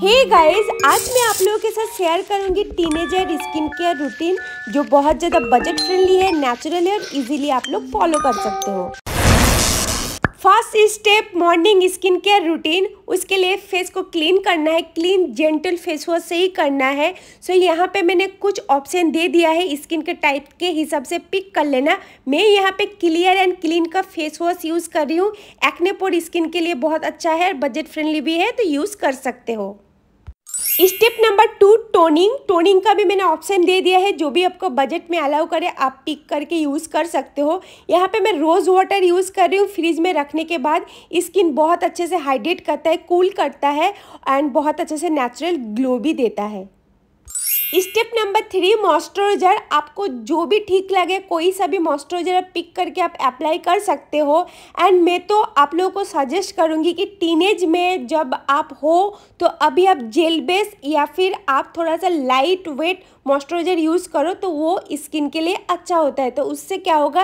हे hey guys आज मैं आप लोगों के साथ शेयर करूंगी टीनेजर स्किन केयर रूटीन जो बहुत ज़्यादा बजट फ्रेंडली है नेचुरल है और इजीली आप लोग फॉलो कर सकते हो first step morning skin care routine उसके लिए फेस को क्लीन करना है क्लीन जेंटल फेस वॉश से ही करना है सो so, यहाँ पे मैंने कुछ ऑप्शन दे दिया है स्किन के टाइप के हिसाब से पिक कर लेना मैं यहाँ पे क्लियर एंड क्लीन का फेस वॉश यूज़ कर रही हूँ एक्नेपोर स्किन के लिए बहुत अच्छा है बजट फ्रेंडली भी है तो यूज़ कर सकते हो step number two toning toning का भी मैंने ऑप्शन दे दिया है जो भी आपको बजट में अलाउ करे आप पिक करके यूज़ कर सकते हो यहाँ पे मैं रोज़ वाटर यूज़ कर रही हूँ फ्रिज में रखने के बाद स्किन बहुत अच्छे से हाइड्रेट करता है कूल करता है एंड बहुत अच्छे से नेचुरल ग्लो भी देता है स्टेप नंबर थ्री मॉइस्चराइजर आपको जो भी ठीक लगे कोई सा भी मॉइस्चराइजर पिक करके आप अप्लाई कर सकते हो एंड मैं तो आप लोगों को सजेस्ट करूँगी कि टीनेज में जब आप हो तो अभी आप जेल बेस या फिर आप थोड़ा सा लाइट वेट मॉइस्चराइजर यूज़ करो तो वो स्किन के लिए अच्छा होता है तो उससे क्या होगा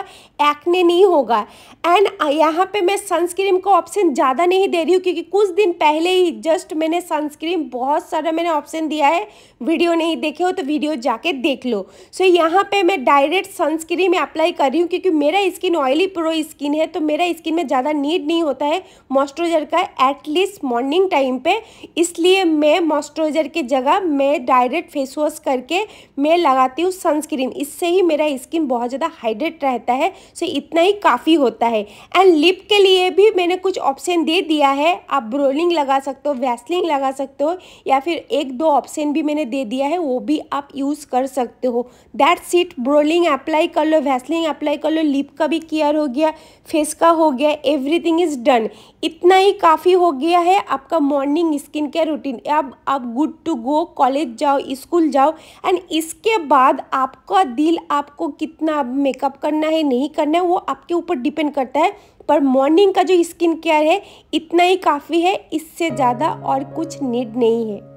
एक्ने नहीं होगा एंड यहाँ पे मैं सनस्क्रीम को ऑप्शन ज़्यादा नहीं दे रही हूँ क्योंकि कुछ दिन पहले ही जस्ट मैंने सनस्क्रीम बहुत सारा मैंने ऑप्शन दिया है वीडियो नहीं देख देखे हो तो वीडियो जाके देख लो सो so, यहाँ पे मैं डायरेक्ट सनस्क्रीन अप्लाई कर रही हूँ क्योंकि मेरा स्किन ऑयली प्रो स्किन है तो मेरा स्किन में ज़्यादा नीड नहीं होता है मॉइस्चराइजर का एटलीस्ट मॉर्निंग टाइम पे इसलिए मैं मॉइस्चराइजर की जगह मैं डायरेक्ट फेस वॉश करके मैं लगाती हूँ सनस्क्रीन इससे ही मेरा स्किन बहुत ज़्यादा हाइड्रेट रहता है सो इतना ही काफ़ी होता है एंड लिप के लिए भी मैंने कुछ ऑप्शन दे दिया है आप ब्रोलिंग लगा सकते हो वैसलिंग लगा सकते हो या फिर एक दो ऑप्शन भी मैंने दे दिया है वो भी आप यूज़ कर सकते हो दैट सीट ब्रोलिंग अप्लाई कर लो वैसलिंग अप्लाई कर लो लिप का भी केयर हो गया फेस का हो गया एवरीथिंग इज़ डन इतना ही काफ़ी हो गया है आपका मॉर्निंग स्किन केयर रूटीन अब आप गुड टू गो कॉलेज जाओ स्कूल जाओ एंड इसके बाद आपका दिल आपको कितना मेकअप करना है नहीं करना है वो आपके ऊपर डिपेंड करता है पर मॉर्निंग का जो स्किन केयर है इतना ही काफ़ी है इससे ज़्यादा और कुछ नीड नहीं है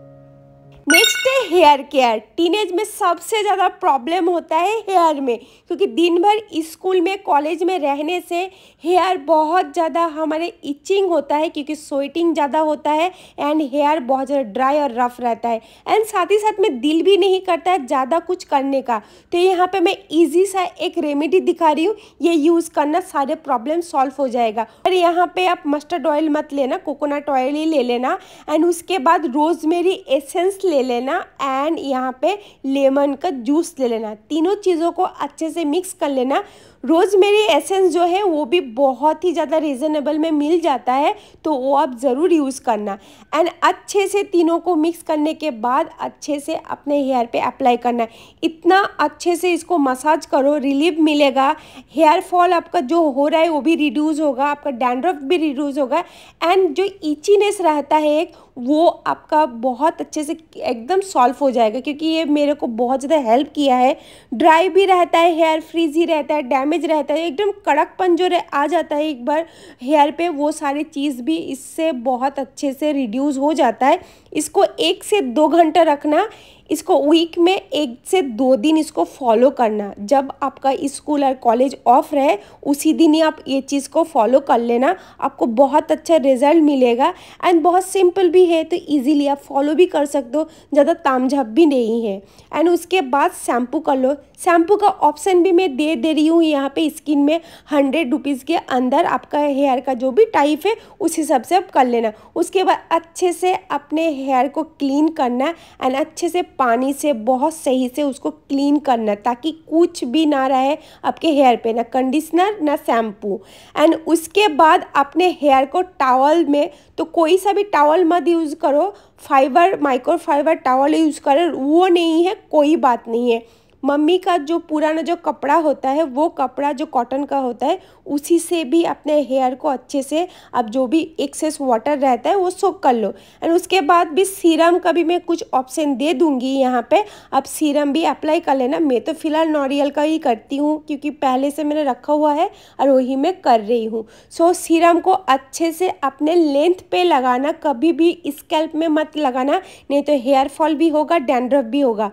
नेक्स्ट है हेयर केयर टीनेज में सबसे ज़्यादा प्रॉब्लम होता है हेयर में क्योंकि दिन भर स्कूल में कॉलेज में रहने से हेयर बहुत ज़्यादा हमारे इचिंग होता है क्योंकि स्वेटिंग ज़्यादा होता है एंड हेयर बहुत ज़्यादा ड्राई और रफ रहता है एंड साथ ही साथ में दिल भी नहीं करता है ज़्यादा कुछ करने का तो यहाँ पर मैं ईजी सा एक रेमेडी दिखा रही हूँ ये यूज़ करना सारे प्रॉब्लम सॉल्व हो जाएगा और यहाँ पर आप मस्टर्ड ऑयल मत लेना कोकोनट ऑयल ही ले लेना एंड उसके बाद रोजमेरी एसेंस ले ले लेना एंड यहाँ पे लेमन का जूस ले लेना तीनों चीज़ों को अच्छे से मिक्स कर लेना रोज़ मेरी एसेंस जो है वो भी बहुत ही ज़्यादा रिजनेबल में मिल जाता है तो वो आप ज़रूर यूज़ करना एंड अच्छे से तीनों को मिक्स करने के बाद अच्छे से अपने हेयर पे अप्लाई करना इतना अच्छे से इसको मसाज करो रिलीफ मिलेगा हेयर फॉल आपका जो हो रहा है वो भी रिड्यूज़ होगा आपका डैंड्रफ भी रिड्यूज़ होगा एंड जो ईचीनेस रहता है एक वो आपका बहुत अच्छे से एकदम सॉल्व हो जाएगा क्योंकि ये मेरे को बहुत ज़्यादा हेल्प किया है ड्राई भी रहता है हेयर फ्रीज ही रहता है डैमेज रहता है एकदम कड़कपन जो आ जाता है एक बार हेयर पे वो सारी चीज़ भी इससे बहुत अच्छे से रिड्यूज़ हो जाता है इसको एक से दो घंटा रखना इसको वीक में एक से दो दिन इसको फॉलो करना जब आपका स्कूल और कॉलेज ऑफ रहे उसी दिन ही आप ये चीज़ को फॉलो कर लेना आपको बहुत अच्छा रिजल्ट मिलेगा एंड बहुत सिंपल भी है तो इजीली आप फॉलो भी कर सकते हो ज़्यादा तामझाप भी नहीं है एंड उसके बाद शैम्पू कर लो शैम्पू का ऑप्शन भी मैं दे दे रही हूँ यहाँ पर स्किन में हंड्रेड रुपीज़ के अंदर आपका हेयर का जो भी टाइप है उस हिसाब से आप कर लेना उसके बाद अच्छे से अपने हेयर को क्लीन करना एंड अच्छे से पानी से बहुत सही से उसको क्लीन करना ताकि कुछ भी ना रहे आपके हेयर पे ना कंडीशनर ना शैम्पू एंड उसके बाद अपने हेयर को टावल में तो कोई सा भी टावल मत यूज़ करो फाइबर माइक्रोफाइबर टावल यूज़ करो वो नहीं है कोई बात नहीं है मम्मी का जो पुराना जो कपड़ा होता है वो कपड़ा जो कॉटन का होता है उसी से भी अपने हेयर को अच्छे से अब जो भी एक्सेस वाटर रहता है वो सोक कर लो एंड उसके बाद भी सीरम का भी मैं कुछ ऑप्शन दे दूँगी यहाँ पे अब सीरम भी अप्लाई कर लेना मैं तो फ़िलहाल नॉरियल का ही करती हूँ क्योंकि पहले से मैंने रखा हुआ है और वही मैं कर रही हूँ सो so, सीरम को अच्छे से अपने लेंथ पे लगाना कभी भी स्कैल्प में मत लगाना नहीं तो हेयर फॉल भी होगा डैंड्रफ भी होगा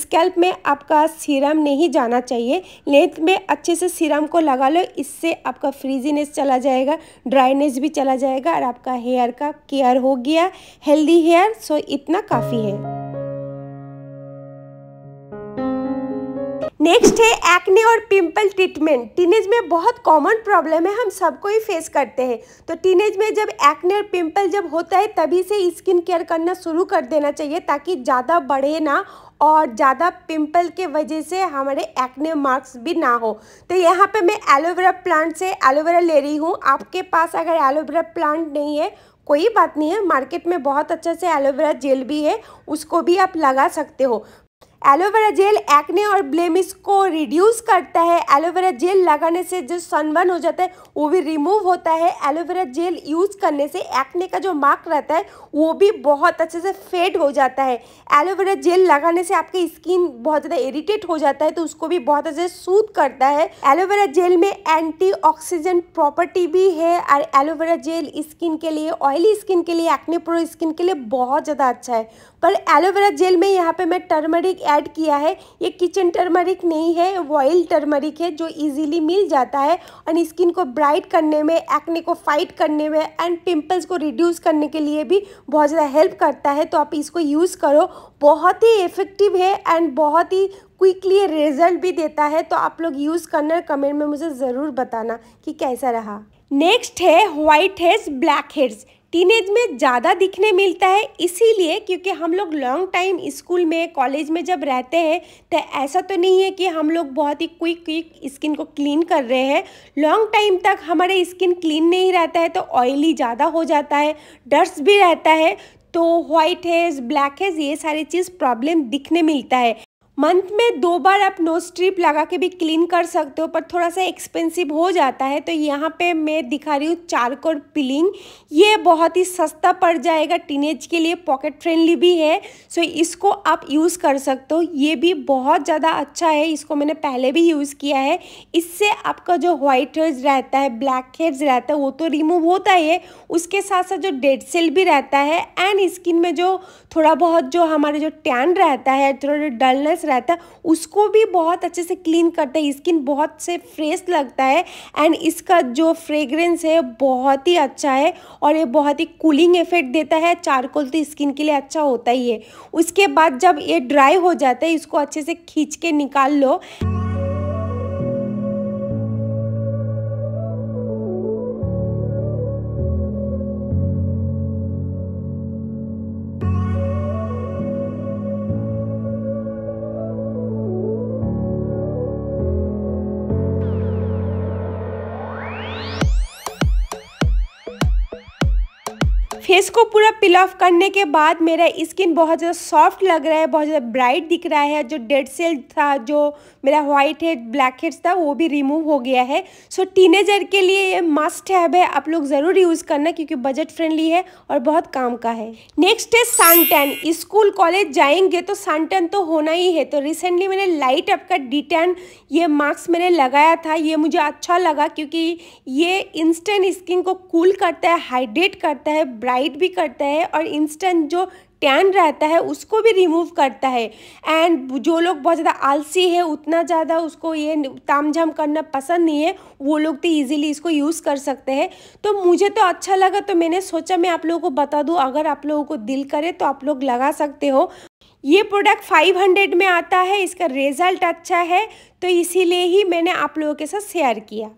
स्कैल्प में आपका सीरम नहीं जाना चाहिए लेंथ में अच्छे से सीरम को लगा लो इससे आपका फ्रीजीनेस चला जाएगा ड्राइनेस भी चला जाएगा और आपका हेयर का केयर हो गया हेल्दी हेयर सो इतना काफ़ी है नेक्स्ट है एक्ने और पिंपल ट्रीटमेंट टीनेज में बहुत कॉमन प्रॉब्लम है हम सबको ही फेस करते हैं तो टीनेज में जब एक्ने और पिंपल जब होता है तभी से स्किन केयर करना शुरू कर देना चाहिए ताकि ज़्यादा बढ़े ना और ज़्यादा पिंपल के वजह से हमारे एक्ने मार्क्स भी ना हो तो यहाँ पे मैं एलोवेरा प्लांट से एलोवेरा ले रही हूँ आपके पास अगर एलोवेरा प्लांट नहीं है कोई बात नहीं है मार्केट में बहुत अच्छा से एलोवेरा जेल भी है उसको भी आप लगा सकते हो एलोवेरा जेल एक्ने और ब्लेमिस को रिड्यूस करता है एलोवेरा जेल लगाने से जो सनबर्न हो जाता है वो भी रिमूव होता है एलोवेरा जेल यूज़ करने से एक्ने का जो मार्क रहता है वो भी बहुत अच्छे से फेड हो जाता है एलोवेरा जेल लगाने से आपकी स्किन बहुत ज़्यादा इरीटेट हो जाता है तो उसको भी बहुत अच्छे से सूद करता है एलोवेरा जेल में एंटी प्रॉपर्टी भी है और एलोवेरा जेल स्किन के लिए ऑयली स्किन के लिए एक्ने प्रो स्किन के लिए बहुत ज़्यादा अच्छा है पर एलोवेरा जेल में यहाँ पे मैं टर्मरिक ऐड किया है ये किचन टर्मरिक नहीं है वॉइल टर्मरिक है जो इजीली मिल जाता है और स्किन को ब्राइट करने में एक्ने को फाइट करने में एंड पिंपल्स को रिड्यूस करने के लिए भी बहुत ज़्यादा हेल्प करता है तो आप इसको यूज़ करो बहुत ही इफ़ेक्टिव है एंड बहुत ही क्विकली रिजल्ट भी देता है तो आप लोग यूज़ करना कमेंट में मुझे ज़रूर बताना कि कैसा रहा नेक्स्ट है white heads black heads teenage में ज़्यादा दिखने मिलता है इसीलिए क्योंकि हम लोग लॉन्ग टाइम स्कूल में कॉलेज में जब रहते हैं तो ऐसा तो नहीं है कि हम लोग बहुत ही क्विक क्विक स्किन को क्लीन कर रहे हैं लॉन्ग टाइम तक हमारे स्किन क्लीन नहीं रहता है तो ऑयली ज़्यादा हो जाता है डर्स भी रहता है तो व्हाइट हेज ब्लैक हेज ये सारी चीज़ प्रॉब्लम दिखने मिलता है मंथ में दो बार आप नो स्ट्रिप लगा के भी क्लीन कर सकते हो पर थोड़ा सा एक्सपेंसिव हो जाता है तो यहाँ पे मैं दिखा रही हूँ चारकोर पिलिंग ये बहुत ही सस्ता पड़ जाएगा टीनेज के लिए पॉकेट फ्रेंडली भी है सो इसको आप यूज़ कर सकते हो ये भी बहुत ज़्यादा अच्छा है इसको मैंने पहले भी यूज़ किया है इससे आपका जो व्हाइट हेयर्स रहता है ब्लैक हेयर्स रहता है वो तो रिमूव होता ही है उसके साथ साथ जो डेड सेल भी रहता है एंड स्किन में जो थोड़ा बहुत जो हमारे जो टैन रहता है थोड़ा जो डलनेस रहता है उसको भी बहुत अच्छे से क्लीन करता है स्किन बहुत से फ्रेश लगता है एंड इसका जो फ्रेगरेंस है बहुत ही अच्छा है और ये बहुत ही कूलिंग इफेक्ट देता है चारकोल तो स्किन के लिए अच्छा होता ही है उसके बाद जब ये ड्राई हो जाता है इसको अच्छे से खींच के निकाल लो इसको पूरा पिल ऑफ करने के बाद मेरा स्किन बहुत ज़्यादा सॉफ्ट लग रहा है बहुत ज़्यादा ब्राइट दिख रहा है जो डेड सेल था जो मेरा व्हाइट हेड ब्लैक हेड्स था वो भी रिमूव हो गया है सो टीनेजर के लिए ये मस्ट हैब है आप लोग ज़रूर यूज़ करना क्योंकि बजट फ्रेंडली है और बहुत काम का है नेक्स्ट है सनटैन स्कूल कॉलेज जाएंगे तो सनटैन तो होना ही है तो रिसेंटली मैंने लाइट अप का टैन ये मास्क मैंने लगाया था ये मुझे अच्छा लगा क्योंकि ये इंस्टेंट स्किन को कूल करता है हाइड्रेट करता है ब्राइट भी करता है और इंस्टेंट जो टैन रहता है उसको भी रिमूव करता है एंड जो लोग बहुत ज़्यादा आलसी है उतना ज़्यादा उसको ये ताम झाम करना पसंद नहीं है वो लोग तो इजीली इसको यूज़ कर सकते हैं तो मुझे तो अच्छा लगा तो मैंने सोचा मैं आप लोगों को बता दूँ अगर आप लोगों को दिल करे तो आप लोग लगा सकते हो ये प्रोडक्ट 500 में आता है इसका रिज़ल्ट अच्छा है तो इसीलिए ही मैंने आप लोगों के साथ शेयर किया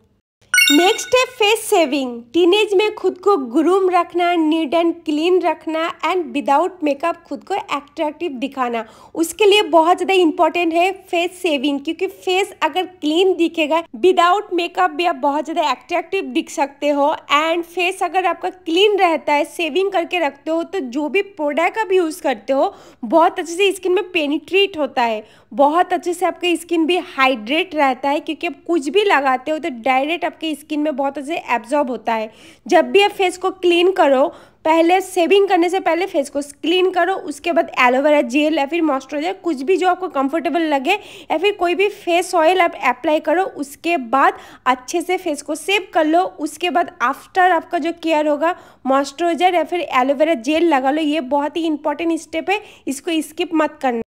नेक्स्ट है फेस सेविंग टीनेज में खुद को ग्रूम रखना नीट एंड क्लीन रखना एंड विदाउट मेकअप खुद को एट्रैक्टिव दिखाना उसके लिए बहुत ज़्यादा इंपॉर्टेंट है फेस सेविंग क्योंकि फेस अगर क्लीन दिखेगा विदाउट मेकअप भी आप बहुत ज़्यादा एट्रैक्टिव दिख सकते हो एंड फेस अगर आपका क्लीन रहता है सेविंग करके रखते हो तो जो भी प्रोडक्ट आप यूज़ करते हो बहुत अच्छे से स्किन में पेनिट्रेट होता है बहुत अच्छे से आपकी स्किन भी हाइड्रेट रहता है क्योंकि आप कुछ भी लगाते हो तो डायरेक्ट आपके स्किन में बहुत अच्छे एब्जॉर्ब होता है जब भी आप फेस को क्लीन करो पहले सेविंग करने से पहले फेस को क्लीन करो उसके बाद एलोवेरा जेल या फिर मॉइस्चराइजर कुछ भी जो आपको कंफर्टेबल लगे या फिर कोई भी फेस ऑयल आप अप्लाई करो उसके बाद अच्छे से फेस को सेव कर लो उसके बाद आफ्टर आपका जो केयर होगा मॉइस्चराइजर या फिर एलोवेरा जेल लगा लो ये बहुत ही इंपॉर्टेंट स्टेप है इसको स्किप मत करना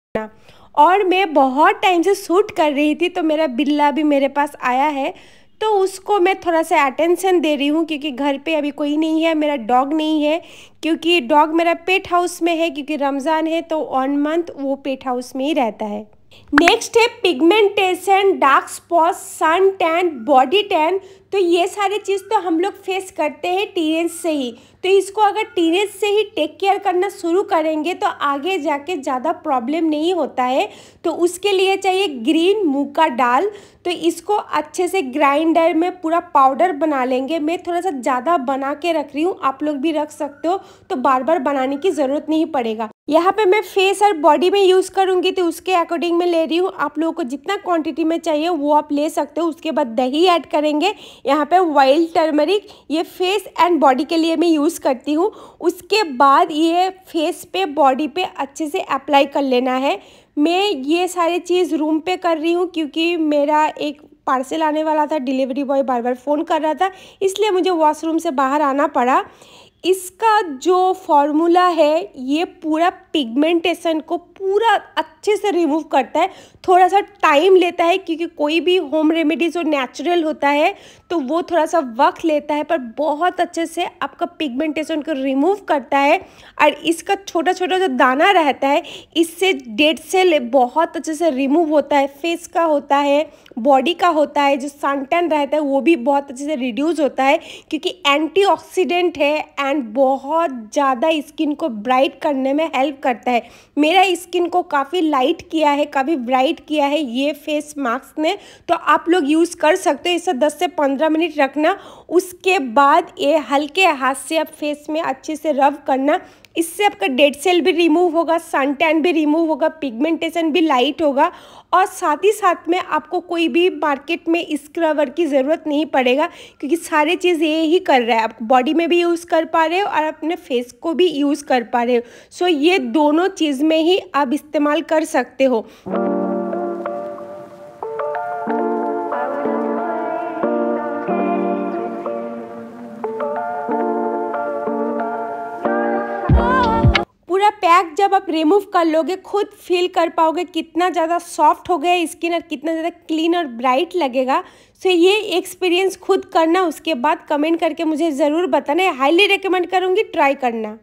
और मैं बहुत टाइम से सूट कर रही थी तो मेरा बिल्ला भी मेरे पास आया है तो उसको मैं थोड़ा सा अटेंशन दे रही हूँ क्योंकि घर पे अभी कोई नहीं है मेरा डॉग नहीं है क्योंकि डॉग मेरा पेट हाउस में है क्योंकि रमज़ान है तो ऑन मंथ वो पेट हाउस में ही रहता है नेक्स्ट है pigmentation dark spot sun tan body tan तो ये सारी चीज़ तो हम लोग फेस करते हैं टीनेज से ही तो इसको अगर टीनेज से ही टेक केयर करना शुरू करेंगे तो आगे जाके ज़्यादा प्रॉब्लम नहीं होता है तो उसके लिए चाहिए ग्रीन मूँग का डाल तो इसको अच्छे से ग्राइंडर में पूरा पाउडर बना लेंगे मैं थोड़ा सा ज़्यादा बना के रख रही हूँ आप लोग भी रख सकते हो तो बार बार बनाने की ज़रूरत नहीं पड़ेगा यहाँ पे मैं फेस और बॉडी में यूज़ करूँगी तो उसके अकॉर्डिंग मैं ले रही हूँ आप लोगों को जितना क्वांटिटी में चाहिए वो आप ले सकते हो उसके बाद दही ऐड करेंगे यहाँ पे वाइल्ड टर्मरिक ये फेस एंड बॉडी के लिए मैं यूज़ करती हूँ उसके बाद ये फेस पे बॉडी पे अच्छे से अप्लाई कर लेना है मैं ये सारे चीज़ रूम पे कर रही हूँ क्योंकि मेरा एक पार्सल आने वाला था डिलीवरी बॉय बार बार फ़ोन कर रहा था इसलिए मुझे वॉशरूम से बाहर आना पड़ा इसका जो फॉर्मूला है ये पूरा पिगमेंटेशन को पूरा अच्छे से रिमूव करता है थोड़ा सा टाइम लेता है क्योंकि कोई भी होम रेमेडी जो नेचुरल होता है तो वो थोड़ा सा वक्त लेता है पर बहुत अच्छे से आपका पिगमेंटेशन को रिमूव करता है और इसका छोटा छोटा जो दाना रहता है इससे डेड सेल बहुत अच्छे से रिमूव होता है फेस का होता है बॉडी का होता है जो सनटेन रहता है वो भी बहुत अच्छे से रिड्यूज़ होता है क्योंकि एंटी है एंड बहुत ज़्यादा स्किन को ब्राइट करने में हेल्प करता है मेरा स्किन को काफ़ी लाइट किया है काफ़ी ब्राइट किया है ये फेस मास्क ने तो आप लोग यूज़ कर सकते हो इसे 10 से 15 मिनट रखना उसके बाद ये हल्के हाथ से आप फेस में अच्छे से रब करना इससे आपका डेड सेल भी रिमूव होगा सन टैन भी रिमूव होगा पिगमेंटेशन भी लाइट होगा और साथ ही साथ में आपको कोई भी मार्केट में स्क्रबर की ज़रूरत नहीं पड़ेगा क्योंकि सारे चीज़ ये ही कर रहा है आप बॉडी में भी यूज़ कर पा रहे हो और अपने फेस को भी यूज़ कर पा रहे हो सो ये दोनों चीज़ में ही आप इस्तेमाल कर सकते हो पैक जब आप रिमूव कर लोगे खुद फील कर पाओगे कितना ज़्यादा सॉफ्ट हो गया स्किन और कितना ज़्यादा क्लीन और ब्राइट लगेगा सो ये एक्सपीरियंस खुद करना उसके बाद कमेंट करके मुझे ज़रूर बताना हाईली रिकमेंड करूँगी ट्राई करना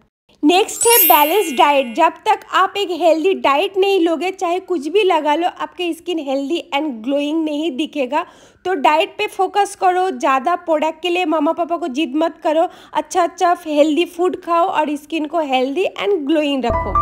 नेक्स्ट है बैलेंस डाइट जब तक आप एक हेल्दी डाइट नहीं लोगे चाहे कुछ भी लगा लो आपके स्किन हेल्दी एंड ग्लोइंग नहीं दिखेगा तो डाइट पे फोकस करो ज़्यादा प्रोडक्ट के लिए मामा पापा को जिद मत करो अच्छा अच्छा हेल्दी फूड खाओ और स्किन को हेल्दी एंड ग्लोइंग रखो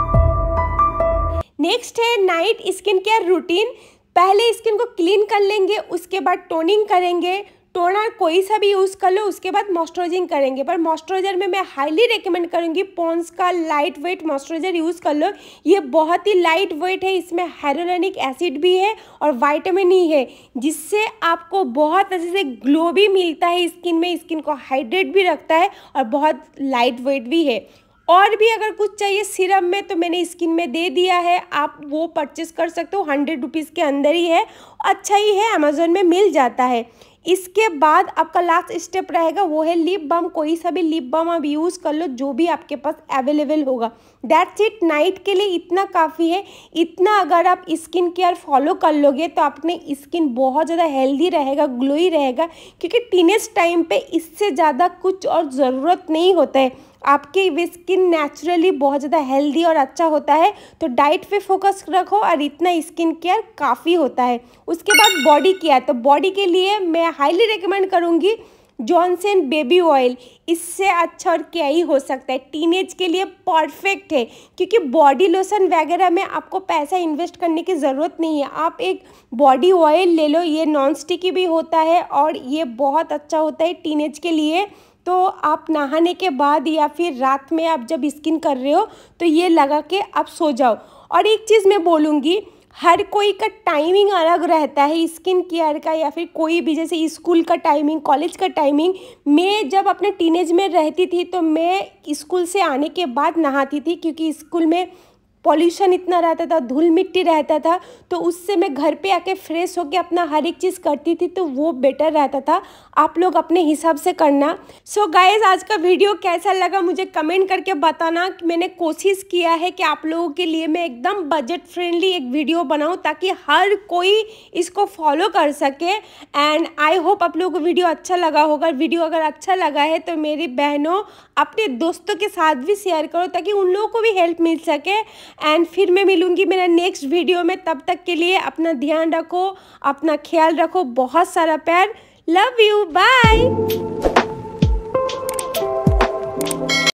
नेक्स्ट है नाइट स्किन केयर रूटीन पहले स्किन को क्लीन कर लेंगे उसके बाद टोनिंग करेंगे टोनर कोई सा भी यूज़ कर लो उसके बाद मॉइस्चराइजिंग करेंगे पर मॉइस्चराइजर में मैं हाईली रिकमेंड करूँगी पॉन्स का लाइट वेट मॉइस्चराइजर यूज़ कर लो ये बहुत ही लाइट वेट है इसमें हाइड्रोनिक एसिड भी है और वाइटामिन ई e है जिससे आपको बहुत अच्छे से ग्लो भी मिलता है स्किन में स्किन को हाइड्रेट भी रखता है और बहुत लाइट वेट भी है और भी अगर कुछ चाहिए सिरम में तो मैंने स्किन में दे दिया है आप वो परचेस कर सकते हो हंड्रेड रुपीज़ के अंदर ही है अच्छा ही है अमेजोन में मिल जाता है इसके बाद आपका लास्ट स्टेप रहेगा वो है लिप बम कोई सा भी लिप बम आप यूज़ कर लो जो भी आपके पास अवेलेबल होगा दैट्स इट नाइट के लिए इतना काफ़ी है इतना अगर आप स्किन केयर फॉलो कर लोगे तो आपने स्किन बहुत ज़्यादा हेल्दी रहेगा ग्लोई रहेगा क्योंकि टीनेज टाइम पे इससे ज़्यादा कुछ और ज़रूरत नहीं होता है आपकी वे स्किन नेचुरली बहुत ज़्यादा हेल्दी और अच्छा होता है तो डाइट पे फोकस रखो और इतना स्किन केयर काफ़ी होता है उसके बाद बॉडी केयर तो बॉडी के लिए मैं हाईली रिकमेंड करूँगी जॉनसन बेबी ऑयल इससे अच्छा और क्या ही हो सकता है टीनेज के लिए परफेक्ट है क्योंकि बॉडी लोशन वगैरह में आपको पैसा इन्वेस्ट करने की ज़रूरत नहीं है आप एक बॉडी ऑयल ले लो ये नॉन स्टिकी भी होता है और ये बहुत अच्छा होता है टीनेज के लिए तो आप नहाने के बाद या फिर रात में आप जब स्किन कर रहे हो तो ये लगा के आप सो जाओ और एक चीज़ मैं बोलूँगी हर कोई का टाइमिंग अलग रहता है स्किन केयर का या फिर कोई भी जैसे स्कूल का टाइमिंग कॉलेज का टाइमिंग मैं जब अपने टीनेज में रहती थी तो मैं स्कूल से आने के बाद नहाती थी क्योंकि स्कूल में पॉल्यूशन इतना रहता था धूल मिट्टी रहता था तो उससे मैं घर पे आके फ्रेश होके अपना हर एक चीज़ करती थी तो वो बेटर रहता था आप लोग अपने हिसाब से करना सो so गाइज आज का वीडियो कैसा लगा मुझे कमेंट करके बताना कि मैंने कोशिश किया है कि आप लोगों के लिए मैं एकदम बजट फ्रेंडली एक वीडियो बनाऊँ ताकि हर कोई इसको फॉलो कर सके एंड आई होप आप लोगों को वीडियो अच्छा लगा होगा वीडियो अगर अच्छा लगा है तो मेरी बहनों अपने दोस्तों के साथ भी शेयर करो ताकि उन लोगों को भी हेल्प मिल सके एंड फिर मैं मिलूंगी मेरा नेक्स्ट वीडियो में तब तक के लिए अपना ध्यान रखो अपना ख्याल रखो बहुत सारा प्यार लव यू बाय